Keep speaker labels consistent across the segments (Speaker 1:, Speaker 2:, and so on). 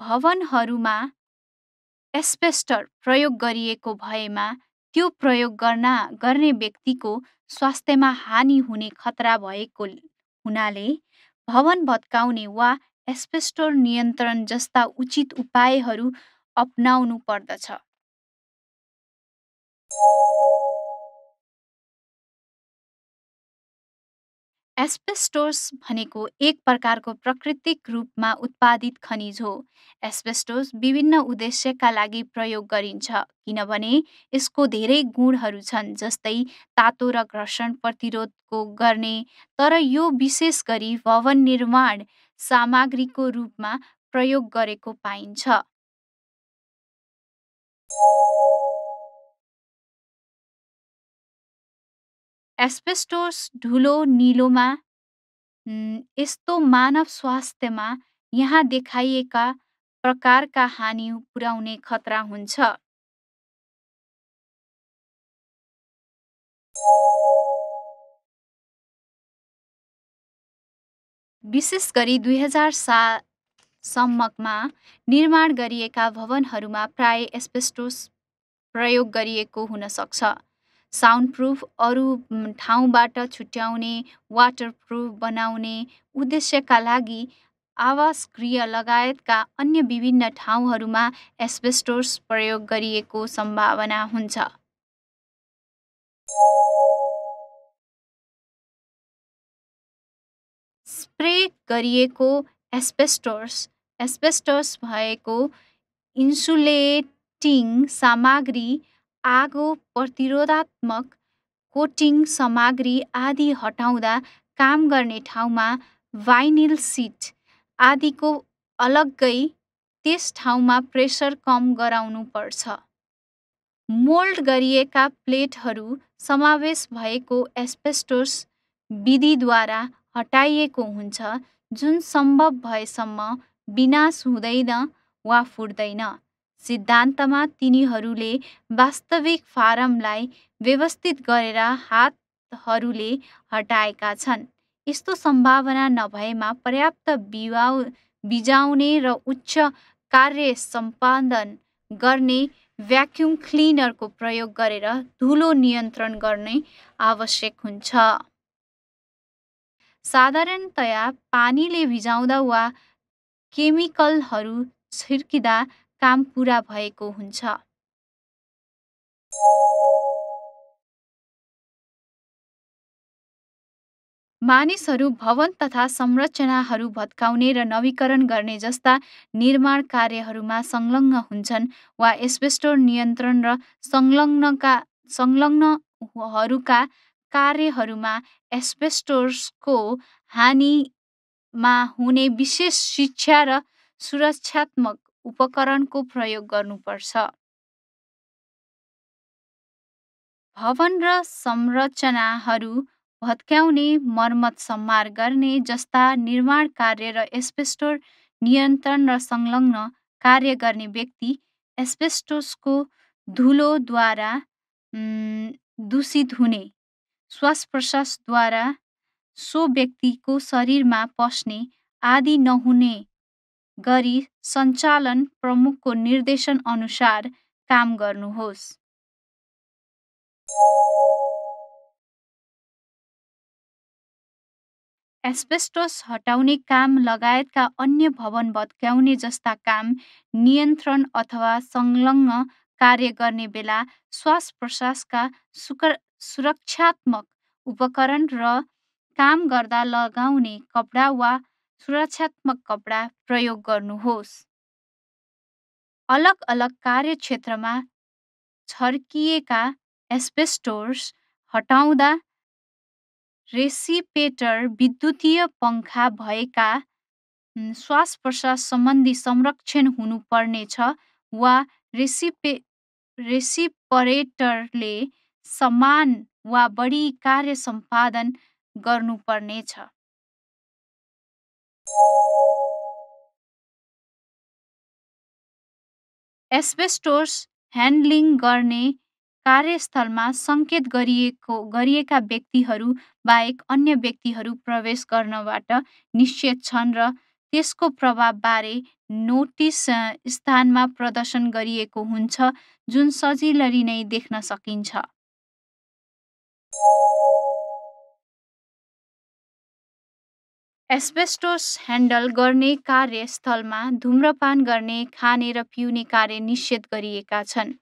Speaker 1: भवनहरूमा एस्पेस्टर प्रयोग गरिएको भएमा त्यो प्रयोग गर्न गर्ने व्यक्तिको स्वास्थ्यमा हानि हुने खतरा भएको हुनाले भवन भत्काउने वा एस्बेस्टर नियन्त्रण जस्ता उचित उपायहरू अपनाउनु पर्दछ एस्पेस्टोस भनेको एक प्रकारको प्राकृतिक रूपमा उत्पादित खनिज हो एस्बेस्टोस विभिन्न उद्देश्यका लागि प्रयोग गरिन्छ किनभने यसको धेरै गुणहरू छन् जस्तै तातो र घर्षण प्रतिरोधको गर्ने तर यो विशेष गरी भवन निर्माण सामग्रीको रूपमा प्रयोग गरेको पाइन्छ एस्पेस्टोस धुलो निलोमा यस्तो मानव स्वास्थ्यमा यहाँ देखाइएका प्रकारका हानि पुर्याउने खतरा हुन्छ विशेष गरी दुई हजार सालसम्ममा निर्माण गरिएका भवनहरूमा प्राय एस्पेस्टोस प्रयोग गरिएको हुनसक्छ साउन्ड प्रुफ अरू ठाउँबाट छुट्याउने वाटर प्रुफ बनाउने उद्देश्यका लागि आवास गृह लगायतका अन्य विभिन्न ठाउँहरूमा एस्बेस्टोस प्रयोग गरिएको सम्भावना हुन्छ स्प्रे गरिएको एस्बेस्टोस एस्बेस्टोस भएको इन्सुलेटिङ सामग्री आगो प्रतिरोधात्मक कोटिङ सामग्री आदि हटाउँदा काम गर्ने ठाउँमा भाइनिल सिट आदिको अलग्गै त्यस ठाउँमा प्रेसर कम गराउनु पर्छ मोल्ड गरिएका प्लेटहरू समावेश भएको एस्पेस्टोस विधिद्वारा हटाइएको हुन्छ जुन सम्भव भएसम्म विनाश हुँदैन वा फुट्दैन सिद्धान्तमा तिनीहरूले वास्तविक फारमलाई व्यवस्थित गरेर हातहरूले हटाएका छन् यस्तो सम्भावना नभएमा पर्याप्त बिवा बिजाउने र उच्च कार्य सम्पादन गर्ने भ्याक्युम क्लिनरको प्रयोग गरेर धुलो नियन्त्रण गर्ने आवश्यक हुन्छ साधारणतया पानीले भिजाउँदा वा केमिकलहरू छिर्किँदा काम पुरा भएको हुन्छ मानिसहरू भवन तथा संरचनाहरू भत्काउने र नवीकरण गर्ने जस्ता निर्माण कार्यहरूमा संलग्न हुन्छन् वा एस्बेस्टोर नियन्त्रण र संलग्नका संलग्नहरूका कार्यहरूमा एस्बेस्टोर्सको हानिमा हुने विशेष शिक्षा र सुरक्षात्मक उपकरणको प्रयोग गर्नुपर्छ। भवन र संरचनाहरू भत्काउने, मर्मत सम्भार गर्ने जस्ता निर्माण कार्य र एस्पेस्टोर नियन्त्रण र संलग्न कार्य गर्ने व्यक्ति एस्बेस्टोसको धुलोद्वारा दूषित हुने, श्वास प्रश्वासद्वारा सो व्यक्तिको शरीरमा पस्ने आदि नहुने। गरी सञ्चालन प्रमुखको निर्देशन अनुसार काम गर्नुहोस् एस्पेस्टोस हटाउने काम लगायतका अन्य भवन भत्काउने जस्ता काम नियन्त्रण अथवा संलग्न कार्य गर्ने बेला श्वास प्रश्वासका सुरक्षात्मक उपकरण र काम गर्दा लगाउने कपडा वा सुरक्षात्मक कपडा प्रयोग गर्नुहोस्। अलग अलग कार्यक्षेत्रमा छर्किएका एस्पेस्टोर्स हटाउँदा रेसिपेटर विद्युतीय पङ्खा भएका सम्बन्धी संरक्षण हुनुपर्नेछ वा रेसिपे रेसिपरेटरले समान वा बढी कार्य सम्पादन गर्नुपर्नेछ। एस्बेस्टोस ह्यान्डलिङ गर्ने कार्यस्थलमा सङ्केत गरिएको गरिएका व्यक्तिहरू बाहेक अन्य व्यक्तिहरू प्रवेश गर्नबाट निश्चित छन् र त्यसको प्रभावबारे नोटिस स्थानमा प्रदर्शन गरिएको हुन्छ जुन सजिलरी नै देख्न सकिन्छ एस्बेस्टोस ह्यान्डल गर्ने कार्यस्थलमा धुम्रपान गर्ने खाने र पिउने कार्य निषेध गरिएका छन्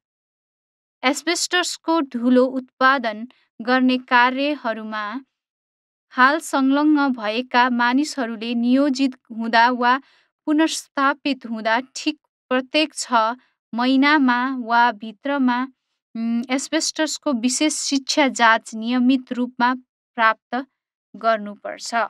Speaker 1: एस्बेस्टोसको धुलो उत्पादन गर्ने कार्यहरूमा हाल संलग्न भएका मानिसहरूले नियोजित हुँदा वा पुनर्स्थापित हुँदा ठिक प्रत्येक छ महिनामा वा भित्रमा एस्बेस्टसको विशेष शिक्षा जाँच नियमित रूपमा प्राप्त गर्नुपर्छ